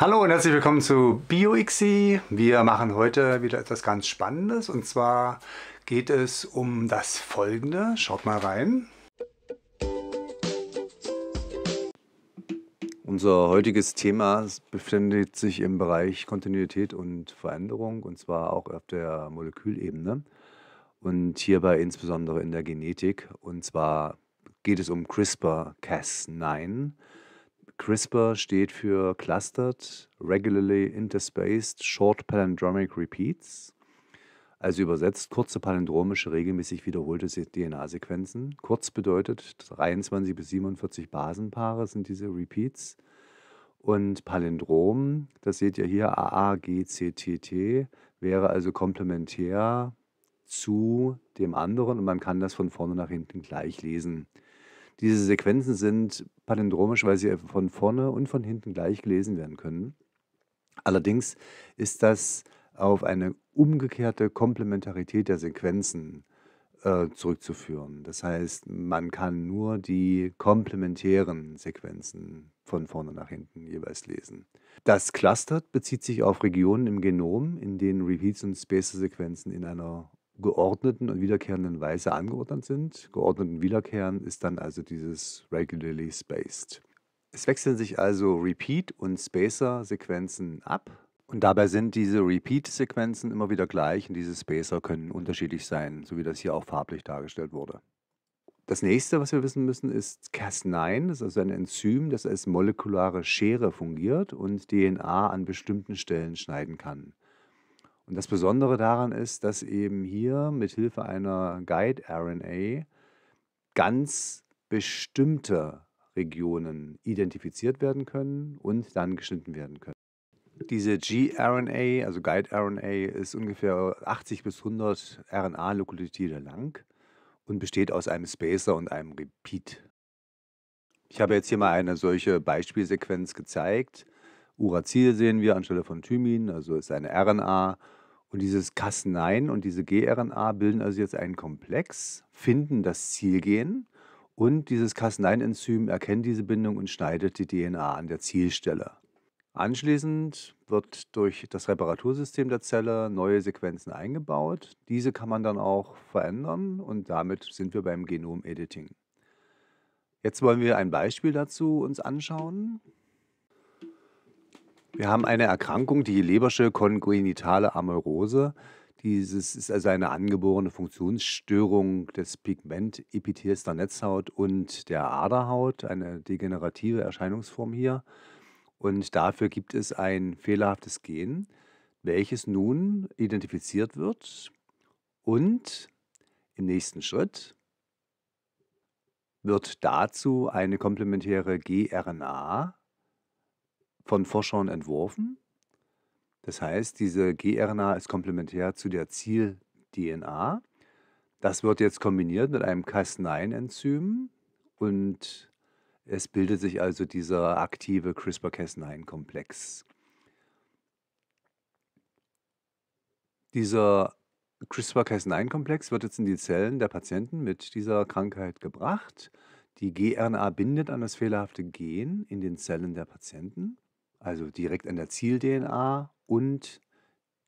Hallo und herzlich willkommen zu BioXi. Wir machen heute wieder etwas ganz Spannendes und zwar geht es um das folgende. Schaut mal rein. Unser heutiges Thema befindet sich im Bereich Kontinuität und Veränderung und zwar auch auf der Molekülebene und hierbei insbesondere in der Genetik. Und zwar geht es um CRISPR-Cas9 CRISPR steht für Clustered Regularly Interspaced Short Palindromic Repeats, also übersetzt kurze palindromische, regelmäßig wiederholte DNA-Sequenzen. Kurz bedeutet 23 bis 47 Basenpaare sind diese Repeats. Und Palindrom, das seht ihr hier, AAGCTT, wäre also komplementär zu dem anderen und man kann das von vorne nach hinten gleich lesen. Diese Sequenzen sind palindromisch, weil sie von vorne und von hinten gleich gelesen werden können. Allerdings ist das auf eine umgekehrte Komplementarität der Sequenzen äh, zurückzuführen. Das heißt, man kann nur die komplementären Sequenzen von vorne nach hinten jeweils lesen. Das Clustered bezieht sich auf Regionen im Genom, in denen Repeats und Spacer-Sequenzen in einer geordneten und wiederkehrenden Weise angeordnet sind. Geordneten Wiederkehren ist dann also dieses regularly spaced. Es wechseln sich also Repeat- und Spacer-Sequenzen ab. Und dabei sind diese Repeat-Sequenzen immer wieder gleich und diese Spacer können unterschiedlich sein, so wie das hier auch farblich dargestellt wurde. Das nächste, was wir wissen müssen, ist Cas9. Das ist also ein Enzym, das als molekulare Schere fungiert und DNA an bestimmten Stellen schneiden kann. Und das Besondere daran ist, dass eben hier mit Hilfe einer Guide-RNA ganz bestimmte Regionen identifiziert werden können und dann geschnitten werden können. Diese gRNA, also Guide-RNA, ist ungefähr 80 bis 100 RNA-Nukleotide lang und besteht aus einem Spacer und einem Repeat. Ich habe jetzt hier mal eine solche Beispielsequenz gezeigt. Uracil sehen wir anstelle von Thymin, also ist eine RNA. Und dieses Cas9 und diese gRNA bilden also jetzt einen Komplex, finden das Zielgen und dieses Cas9-Enzym erkennt diese Bindung und schneidet die DNA an der Zielstelle. Anschließend wird durch das Reparatursystem der Zelle neue Sequenzen eingebaut. Diese kann man dann auch verändern und damit sind wir beim Genomediting. Jetzt wollen wir ein Beispiel dazu uns anschauen. Wir haben eine Erkrankung, die Lebersche kongenitale Amylose. Dieses ist also eine angeborene Funktionsstörung des Pigmentepithels der Netzhaut und der Aderhaut, eine degenerative Erscheinungsform hier. Und dafür gibt es ein fehlerhaftes Gen, welches nun identifiziert wird und im nächsten Schritt wird dazu eine komplementäre gRNA von Forschern entworfen. Das heißt, diese gRNA ist komplementär zu der Ziel-DNA. Das wird jetzt kombiniert mit einem Cas9-Enzym und es bildet sich also dieser aktive CRISPR-Cas9-Komplex. Dieser CRISPR-Cas9-Komplex wird jetzt in die Zellen der Patienten mit dieser Krankheit gebracht. Die gRNA bindet an das fehlerhafte Gen in den Zellen der Patienten also direkt an der Ziel-DNA und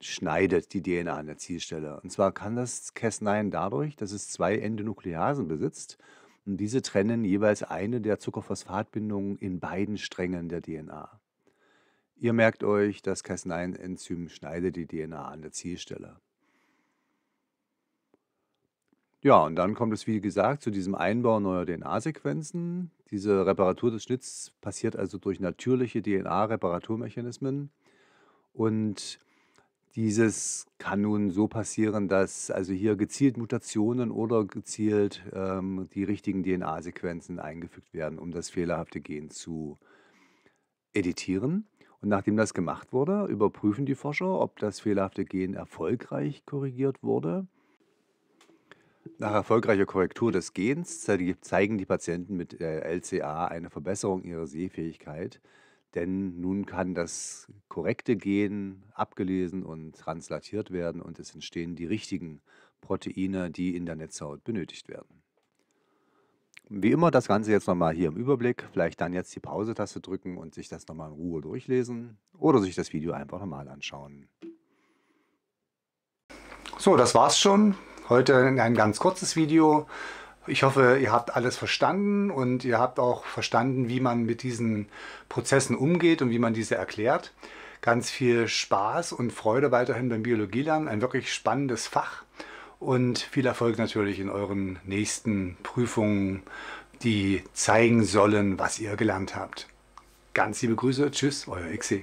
schneidet die DNA an der Zielstelle. Und zwar kann das Cas9 dadurch, dass es zwei Endonukleasen besitzt. Und diese trennen jeweils eine der Zuckerphosphatbindungen in beiden Strängen der DNA. Ihr merkt euch, das Cas9-Enzym schneidet die DNA an der Zielstelle. Ja, und dann kommt es, wie gesagt, zu diesem Einbau neuer DNA-Sequenzen. Diese Reparatur des Schnitts passiert also durch natürliche DNA-Reparaturmechanismen. Und dieses kann nun so passieren, dass also hier gezielt Mutationen oder gezielt ähm, die richtigen DNA-Sequenzen eingefügt werden, um das fehlerhafte Gen zu editieren. Und nachdem das gemacht wurde, überprüfen die Forscher, ob das fehlerhafte Gen erfolgreich korrigiert wurde nach erfolgreicher Korrektur des Gens zeigen die Patienten mit LCA eine Verbesserung ihrer Sehfähigkeit, denn nun kann das korrekte Gen abgelesen und translatiert werden und es entstehen die richtigen Proteine, die in der Netzhaut benötigt werden. Wie immer das Ganze jetzt nochmal hier im Überblick, vielleicht dann jetzt die Pause-Taste drücken und sich das nochmal in Ruhe durchlesen oder sich das Video einfach nochmal anschauen. So, das war's schon. Heute ein ganz kurzes Video. Ich hoffe, ihr habt alles verstanden und ihr habt auch verstanden, wie man mit diesen Prozessen umgeht und wie man diese erklärt. Ganz viel Spaß und Freude weiterhin beim Biologielernen. Ein wirklich spannendes Fach und viel Erfolg natürlich in euren nächsten Prüfungen, die zeigen sollen, was ihr gelernt habt. Ganz liebe Grüße. Tschüss, euer Xe.